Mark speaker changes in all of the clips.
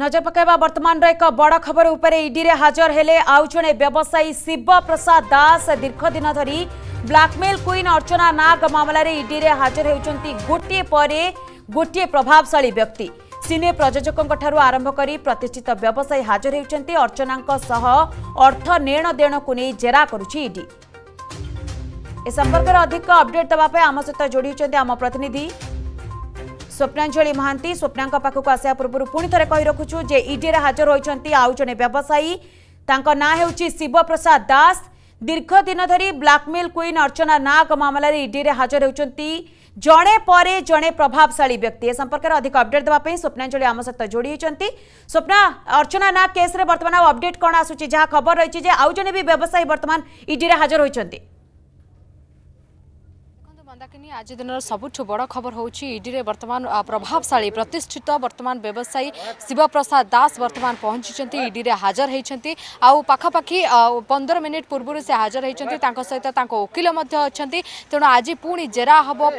Speaker 1: ନଜର ପକାଇବା ବର୍ତ୍ତମାନର ଏକ ବଡ଼ ଖବର ଉପରେ ଇଡିରେ ହାଜର ହେଲେ ଆଉ ଜଣେ ବ୍ୟବସାୟୀ ଶିବ ପ୍ରସାଦ ଦାସ ଦୀର୍ଘ ଦିନ ଧରି ବ୍ଲାକମେଲ୍ କୁଇନ୍ ଅର୍ଚ୍ଚନା ନାଗ ମାମଲାରେ ଇଡିରେ ହାଜର ହେଉଛନ୍ତି ଗୋଟିଏ ପରେ ଗୋଟିଏ ପ୍ରଭାବଶାଳୀ ବ୍ୟକ୍ତି ସିନେ ପ୍ରଯୋଜକଙ୍କଠାରୁ ଆରମ୍ଭ କରି ପ୍ରତିଷ୍ଠିତ ବ୍ୟବସାୟୀ ହାଜର ହେଉଛନ୍ତି ଅର୍ଚ୍ଚନାଙ୍କ ସହ ଅର୍ଥ ନେଣ ଦେଣକୁ ନେଇ ଜେରା କରୁଛି ଇଡି ଏ ସମ୍ପର୍କରେ ଅଧିକ ଅପଡେଟ୍ ଦେବା ପାଇଁ ଆମ ସହିତ ଯୋଡ଼ି ହୋଇଛନ୍ତି ଆମ ପ୍ରତିନିଧି स्वप्नांजलि महां स्वप्ना पाखक आसा पूर्व पुणि थे कही रखु इडीए हाजर होती आउ जे व्यवसायी ना हो शिवप्रसाद दास दीर्घ दिन धरी ब्लाकमेल क्वीन अर्चना नाग मामलें इडीए हाजर होती जड़े पर जड़े प्रभावशा व्यक्ति ए संपर्क में अधिक अपडेट देवाई स्वप्नांजलि आम सहित जोड़ी स्वप्ना अर्चना नाग केस बर्तमान अपडेट कौन आसूँ जहाँ खबर रही है आउ जे भी व्यवसायी बर्तमान इडीए हाजर होती
Speaker 2: आज दिन र बड खबर हौ इडे बर्तन प्रभावशा प्रतिष्ठित बर्तमान व्यवसायी शिवप्रसाद दास वर्तन पहचिचि इडे हाजर है आउँपा पन्ध्र मिनिट पूर्व है त सहित तकिल अहिले ते आज पि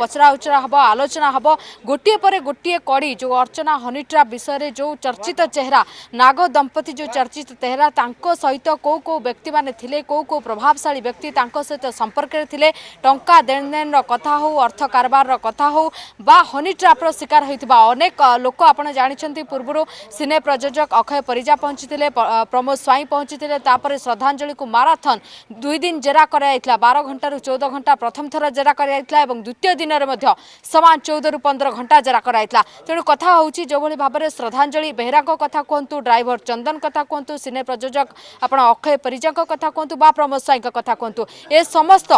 Speaker 2: पचरा उचरा हे आलोचना हे गोटे कडी जो अर्चना हनट्रा विषयले जो चर्चित चेहरा जो चर्चित चेहरा सहित केही प्रभावशा व्यक्ति त सम्पर्क थिए टाणेन कथा अर्थ कबार र कथा हिट्राप्र शिकार हुन्छ अनेक लोक आव सिने प्रयोजक अक्षय परिजा पहचिले प्रमोद स्वई पहचिँदै श्रद्धाञ्जलीको माराथन दुई दिन जेरा बार घन्टा रु 14 घंटा प्रथम थरा जेरा द्वितीय दिन समान 14 रु 15 घंटा जेरा तें कथा जोभर श्रद्धाञ्जली बेहेराको कथा कोन्तु ड्राइवर चंदन कथा कोन्तु सिने प्रजोजक आपना अक्षय परिजाको कथा कोन्तु बा प्रमोद स्वीको कथा कोन्तु ए समस्त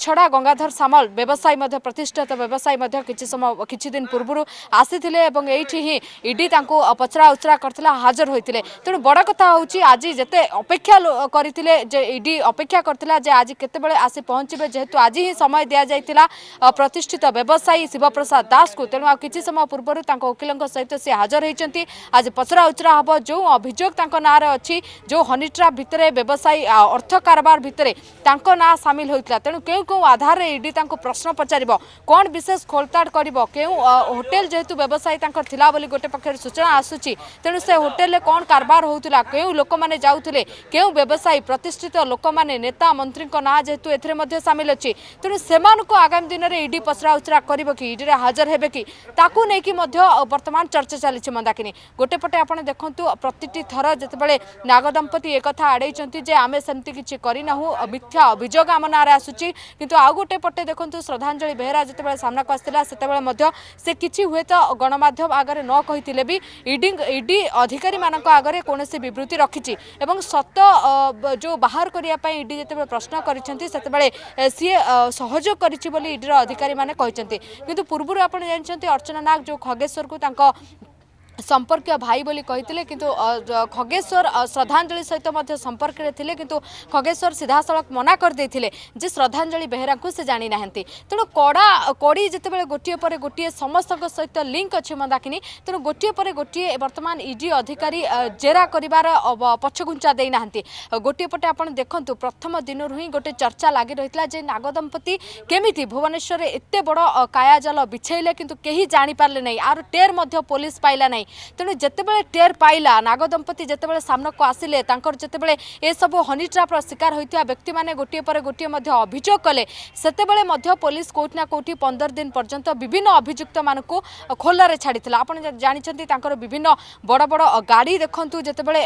Speaker 2: छडा गंगाधर सामल व्यवस्था ବ୍ୟବସାୟୀ ମଧ୍ୟ ପ୍ରତିଷ୍ଠିତ ବ୍ୟବସାୟୀ ମଧ୍ୟ କିଛି ସମୟ କିଛି ଦିନ ପୂର୍ବରୁ ଆସିଥିଲେ ଏବଂ ଏଇଠି ହିଁ ଇଡି ତାଙ୍କୁ ପଚରା ଉଚରା କରିଥିଲା ହାଜର ହୋଇଥିଲେ ତେଣୁ ବଡ଼ କଥା ହେଉଛି ଆଜି ଯେତେ ଅପେକ୍ଷା କରିଥିଲେ ଯେ ଇଡି ଅପେକ୍ଷା କରିଥିଲା ଯେ ଆଜି କେତେବେଳେ ଆସି ପହଞ୍ଚିବେ ଯେହେତୁ ଆଜି ହିଁ ସମୟ ଦିଆଯାଇଥିଲା ପ୍ରତିଷ୍ଠିତ ବ୍ୟବସାୟୀ ଶିବପ୍ରସାଦ ଦାସଙ୍କୁ ତେଣୁ ଆଉ କିଛି ସମୟ ପୂର୍ବରୁ ତାଙ୍କ ଓକିଲଙ୍କ ସହିତ ସେ ହାଜର ହୋଇଛନ୍ତି ଆଜି ପଚରା ଉଚରା ହେବ ଯେଉଁ ଅଭିଯୋଗ ତାଙ୍କ ନାଁରେ ଅଛି ଯେଉଁ ହନିଟ୍ରାପ୍ ଭିତରେ ବ୍ୟବସାୟୀ ଅର୍ଥ କାରବାର ଭିତରେ ତାଙ୍କ ନାଁ ସାମିଲ ହୋଇଥିଲା ତେଣୁ କେଉଁ କେଉଁ ଆଧାରରେ ଇଡି ତାଙ୍କୁ ପ୍ରଶ୍ନ পচার কণ বিশেষ খোলতাড় করব কেউ হোটেল যেহেতু ব্যবসায়ী তাঁর লা বলে গোটে পক্ষের সূচনা আসুচি তেমন সে হোটেলে কণ কারবার হোলা কেউ লোক মানে যাওলে কেউ ব্যবসায়ী প্রতিষ্ঠিত লোক মানে নেতা মন্ত্রী না যেহেতু এতে মধ্যে সামিল অছি তেমন সে আগামী দিনের ইডি পচরা উচরা করব কি ইডি হাজর হবে কি তাকে নেই মধ্য বর্তমান চর্চা চালছে মন্দাকিনী গোটে পটে আপনার দেখুন প্রতিটি থর যেতবে নাগ দম্পতি একথা আড়াইছেন যে আমি সেমতি কিছু করে না মিথ্যা অভিযোগ আম না আসুচি কিন্তু আউ গোটে পটে দেখুন শ্রদ্ধা ଶ୍ରଦ୍ଧାଞ୍ଜଳି ବେହେରା ଯେତେବେଳେ ସାମ୍ନାକୁ ଆସିଥିଲା ସେତେବେଳେ ମଧ୍ୟ ସେ କିଛି ହୁଏତ ଗଣମାଧ୍ୟମ ଆଗରେ ନ କହିଥିଲେ ବି ଇଡି ଇଡି ଅଧିକାରୀମାନଙ୍କ ଆଗରେ କୌଣସି ବିବୃତ୍ତି ରଖିଛି ଏବଂ ସତ ଯେଉଁ ବାହାର କରିବା ପାଇଁ ଇଡି ଯେତେବେଳେ ପ୍ରଶ୍ନ କରିଛନ୍ତି ସେତେବେଳେ ସିଏ ସହଯୋଗ କରିଛି ବୋଲି ଇଡିର ଅଧିକାରୀମାନେ କହିଛନ୍ତି କିନ୍ତୁ ପୂର୍ବରୁ ଆପଣ ଜାଣିଛନ୍ତି ଅର୍ଚ୍ଚନା ନାଗ ଯେଉଁ ଖଗେଶ୍ୱରକୁ ତାଙ୍କ ସମ୍ପର୍କୀୟ ଭାଇ ବୋଲି କହିଥିଲେ କିନ୍ତୁ ଖଗେଶ୍ୱର ଶ୍ରଦ୍ଧାଞ୍ଜଳି ସହିତ ମଧ୍ୟ ସମ୍ପର୍କରେ ଥିଲେ କିନ୍ତୁ ଖଗେଶ୍ୱର ସିଧାସଳଖ ମନା କରିଦେଇଥିଲେ ଯେ ଶ୍ରଦ୍ଧାଞ୍ଜଳି ବେହେରାଙ୍କୁ ସେ ଜାଣିନାହାନ୍ତି ତେଣୁ କଡ଼ା କଡ଼ି ଯେତେବେଳେ ଗୋଟିଏ ପରେ ଗୋଟିଏ ସମସ୍ତଙ୍କ ସହିତ ଲିଙ୍କ୍ ଅଛି ମନ୍ଦାକିନୀ ତେଣୁ ଗୋଟିଏ ପରେ ଗୋଟିଏ ବର୍ତ୍ତମାନ ଇଡି ଅଧିକାରୀ ଜେରା କରିବାର ପଛଘୁଞ୍ଚା ଦେଇନାହାନ୍ତି ଗୋଟିଏ ପଟେ ଆପଣ ଦେଖନ୍ତୁ ପ୍ରଥମ ଦିନରୁ ହିଁ ଗୋଟେ ଚର୍ଚ୍ଚା ଲାଗି ରହିଥିଲା ଯେ ନାଗ ଦମ୍ପତି କେମିତି ଭୁବନେଶ୍ୱରରେ ଏତେ ବଡ଼ କାୟାଜାଲ ବିଛେଇଲେ କିନ୍ତୁ କେହି ଜାଣିପାରିଲେ ନାହିଁ ଆର ଟେର୍ ମଧ୍ୟ ପୋଲିସ ପାଇଲା ନାହିଁ ତେଣୁ ଯେତେବେଳେ ଟେର୍ ପାଇଲା ନାଗ ଦମ୍ପତି ଯେତେବେଳେ ସାମ୍ନାକୁ ଆସିଲେ ତାଙ୍କର ଯେତେବେଳେ ଏସବୁ ହନିଟ୍ରାପ୍ର ଶିକାର ହୋଇଥିବା ବ୍ୟକ୍ତିମାନେ ଗୋଟିଏ ପରେ ଗୋଟିଏ ମଧ୍ୟ ଅଭିଯୋଗ କଲେ ସେତେବେଳେ ମଧ୍ୟ ପୋଲିସ କେଉଁଠି ନା କେଉଁଠି ପନ୍ଦର ଦିନ ପର୍ଯ୍ୟନ୍ତ ବିଭିନ୍ନ ଅଭିଯୁକ୍ତମାନଙ୍କୁ ଖୋଲାରେ ଛାଡ଼ିଥିଲା ଆପଣ ଜାଣିଛନ୍ତି ତାଙ୍କର ବିଭିନ୍ନ ବଡ଼ ବଡ଼ ଗାଡ଼ି ଦେଖନ୍ତୁ ଯେତେବେଳେ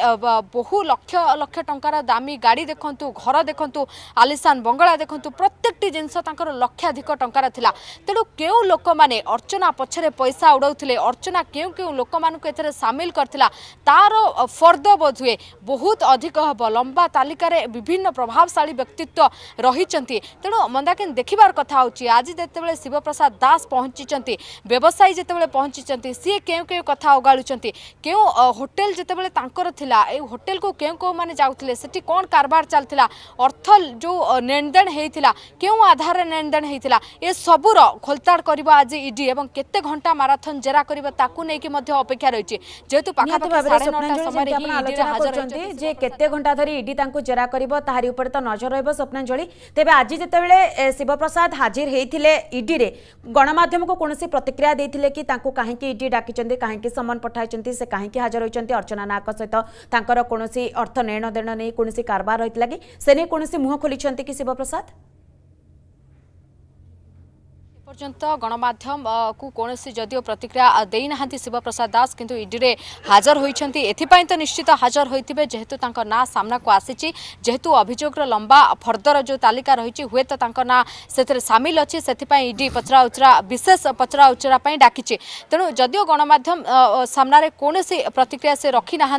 Speaker 2: ବହୁ ଲକ୍ଷ ଲକ୍ଷ ଟଙ୍କାର ଦାମୀ ଗାଡ଼ି ଦେଖନ୍ତୁ ଘର ଦେଖନ୍ତୁ ଆଲିସାନ ବଙ୍ଗଳା ଦେଖନ୍ତୁ ପ୍ରତ୍ୟେକଟି ଜିନିଷ ତାଙ୍କର ଲକ୍ଷାଧିକ ଟଙ୍କାର ଥିଲା ତେଣୁ କେଉଁ ଲୋକମାନେ ଅର୍ଚ୍ଚନା ପଛରେ ପଇସା ଉଡ଼ାଉଥିଲେ ଅର୍ଚ୍ଚନା କେଉଁ କେଉଁ ଲୋକମାନେ ମହିଳାମାନଙ୍କୁ ଏଥିରେ ସାମିଲ କରିଥିଲା ତାର ଫର୍ଦ୍ଦ ବୋଧହୁଏ ବହୁତ ଅଧିକ ହେବ ଲମ୍ବା ତାଲିକାରେ ବିଭିନ୍ନ ପ୍ରଭାବଶାଳୀ ବ୍ୟକ୍ତିତ୍ୱ ରହିଛନ୍ତି ତେଣୁ ମନ୍ଦାକିନ ଦେଖିବାର କଥା ହେଉଛି ଆଜି ଯେତେବେଳେ ଶିବପ୍ରସାଦ ଦାସ ପହଞ୍ଚିଛନ୍ତି ବ୍ୟବସାୟୀ ଯେତେବେଳେ ପହଞ୍ଚିଛନ୍ତି ସିଏ କେଉଁ କେଉଁ କଥା ଓଗାଳୁଛନ୍ତି କେଉଁ ହୋଟେଲ ଯେତେବେଳେ ତାଙ୍କର ଥିଲା ଏ ହୋଟେଲକୁ କେଉଁ କେଉଁ ମାନେ ଯାଉଥିଲେ ସେଠି କ'ଣ କାରବାର ଚାଲିଥିଲା ଅର୍ଥ ଯେଉଁ ନେଣଦେଣ ହେଇଥିଲା କେଉଁ ଆଧାରରେ ନେଣଦେଣ ହେଇଥିଲା ଏସବୁର ଖୋଲତାଡ଼ খোলতাড় ଆଜି ଇଡ଼ି ଏବଂ କେତେ ଘଣ୍ଟା ঘণ্টা ଜେରା କରିବ ତାକୁ ନେଇକି ମଧ୍ୟ ଅପେକ୍ଷା ଅପେକ୍ଷା ରହିଛି ଯେହେତୁ ପାଖାପାଖି
Speaker 1: ଯେ କେତେ ଘଣ୍ଟା ଧରି ଇଡି ତାଙ୍କୁ ଜେରା କରିବ ତାହାରି ଉପରେ ତ ନଜର ରହିବ ସ୍ୱପ୍ନାଞ୍ଜଳି ତେବେ ଆଜି ଯେତେବେଳେ ଶିବପ୍ରସାଦ ହାଜିର ହେଇଥିଲେ ଇଡିରେ ଗଣମାଧ୍ୟମକୁ କୌଣସି ପ୍ରତିକ୍ରିୟା ଦେଇଥିଲେ କି ତାଙ୍କୁ କାହିଁକି ଇଡି ଡାକିଛନ୍ତି କାହିଁକି ସମନ ପଠାଇଛନ୍ତି ସେ କାହିଁକି ହାଜର ହୋଇଛନ୍ତି ଅର୍ଚ୍ଚନା ନାୟକ ସହିତ ତାଙ୍କର କୌଣସି ଅର୍ଥ ନେଣ ଦେଣ ନେଇ କୌଣସି କାରବାର ରହିଥିଲା କି ସେ ନେଇ କୌଣସି ମୁହଁ ଖୋଲିଛନ୍ତି କି ଶିବପ୍ରସାଦ
Speaker 2: पर्यंत गणमाध्यम को कौन जदि प्रतिक्रिया देना शिवप्रसाद दास कि इडी हाजर होती एथपाय तो निश्चित हाजर होते जेहेतु ना सामना को आसी जेहेतु अभोग लंबा फर्दर जो तालिका रही हुए तो ना से सामिल अच्छे से इडी पचराउचरा विशेष पचराउचरा डाकि तेणु जदिव गणमाम सामने कौन प्रतिक्रिया से रखि ना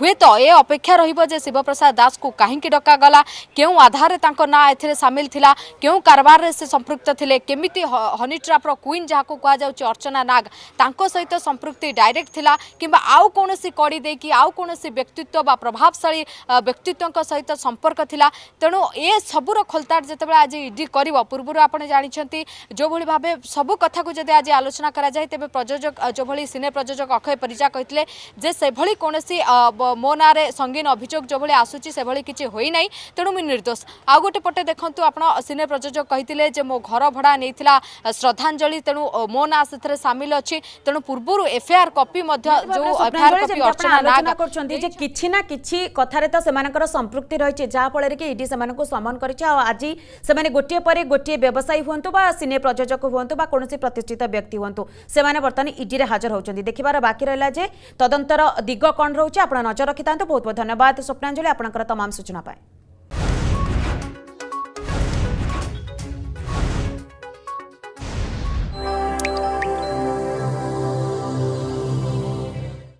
Speaker 2: हुए तो ये अपेक्षा रिवप्रसाद दास को कहीं डकगला क्यों आधार ना ए सामिल था क्यों कारबार से संपृक्त थे केमी हनी ट्राप्र क्वीन ଯାହାକୁ କୁହାଯାଉଛି ଅର୍ଚ୍ଚନା ନାଗ ତାଙ୍କ ସହିତ ସମ୍ପୃକ୍ତି ଡାଇରେକ୍ଟ ଥିଲା କିମ୍ବା ଆଉ କୌଣସି କଡ଼ି ଦେଇକି ଆଉ କୌଣସି ବ୍ୟକ୍ତିତ୍ୱ ବା ପ୍ରଭାବଶାଳୀ ବ୍ୟକ୍ତିତ୍ୱଙ୍କ ସହିତ ସମ୍ପର୍କ ଥିଲା ତେଣୁ ଏ ସବୁର ଖୋଲତାଡ଼ ଯେତେବେଳେ ଆଜି ଇଡି କରିବ ପୂର୍ବରୁ ଆପଣ ଜାଣିଛନ୍ତି ଯେଉଁଭଳି ଭାବେ ସବୁ କଥାକୁ ଯଦି ଆଜି ଆଲୋଚନା କରାଯାଏ ତେବେ ପ୍ରଯୋଜକ ଯେଉଁଭଳି ସିନେ ପ୍ରଯୋଜକ ଅକ୍ଷୟ ପରିଜା କହିଥିଲେ ଯେ ସେଭଳି କୌଣସି ମୋ ନାଁରେ ସଙ୍ଗୀନ ଅଭିଯୋଗ ଯେଉଁଭଳି ଆସୁଛି ସେଭଳି କିଛି ହୋଇନାହିଁ ତେଣୁ ମୁଁ ନିର୍ଦ୍ଦୋଷ ଆଉ ଗୋଟେ ପଟେ ଦେଖନ୍ତୁ ଆପଣ ସିନେ ପ୍ରଯୋଜକ କହିଥିଲେ ଯେ ମୋ ଘର ଭଡ଼ା ନେଇଥିଲା ଶ୍ରଦ୍ଧାଞ୍ଜଳି ତେଣୁ ମୋ ନାଁ
Speaker 1: ସେଥିରେ ସାମିଲ ଅଛି ତେଣୁ ପୂର୍ବରୁ ଏଫଆଇଆର କପି ମଧ୍ୟ କରୁଛନ୍ତି ଯେ କିଛି ନା କିଛି କଥାରେ ତ ସେମାନଙ୍କର ସମ୍ପୃକ୍ତି ରହିଛି ଯାହାଫଳରେ କି ଇଡି ସେମାନଙ୍କୁ ସମନ କରିଛି ଆଉ ଆଜି ସେମାନେ ଗୋଟିଏ ପରେ ଗୋଟିଏ ବ୍ୟବସାୟୀ ହୁଅନ୍ତୁ ବା ସିନେ ପ୍ରଯୋଜକ ହୁଅନ୍ତୁ ବା କୌଣସି ପ୍ରତିଷ୍ଠିତ ବ୍ୟକ୍ତି ହୁଅନ୍ତୁ ସେମାନେ ବର୍ତ୍ତମାନ ଇଡିରେ ହାଜର ହେଉଛନ୍ତି ଦେଖିବାର ବାକି ରହିଲା ଯେ ତଦନ୍ତର ଦିଗ କ'ଣ ରହୁଛି ଆପଣ ନଜର ରଖିଥାନ୍ତୁ ବହୁତ ବହୁତ ଧନ୍ୟବାଦ ସ୍ୱପ୍ନାଞ୍ଜଳି ଆପଣଙ୍କର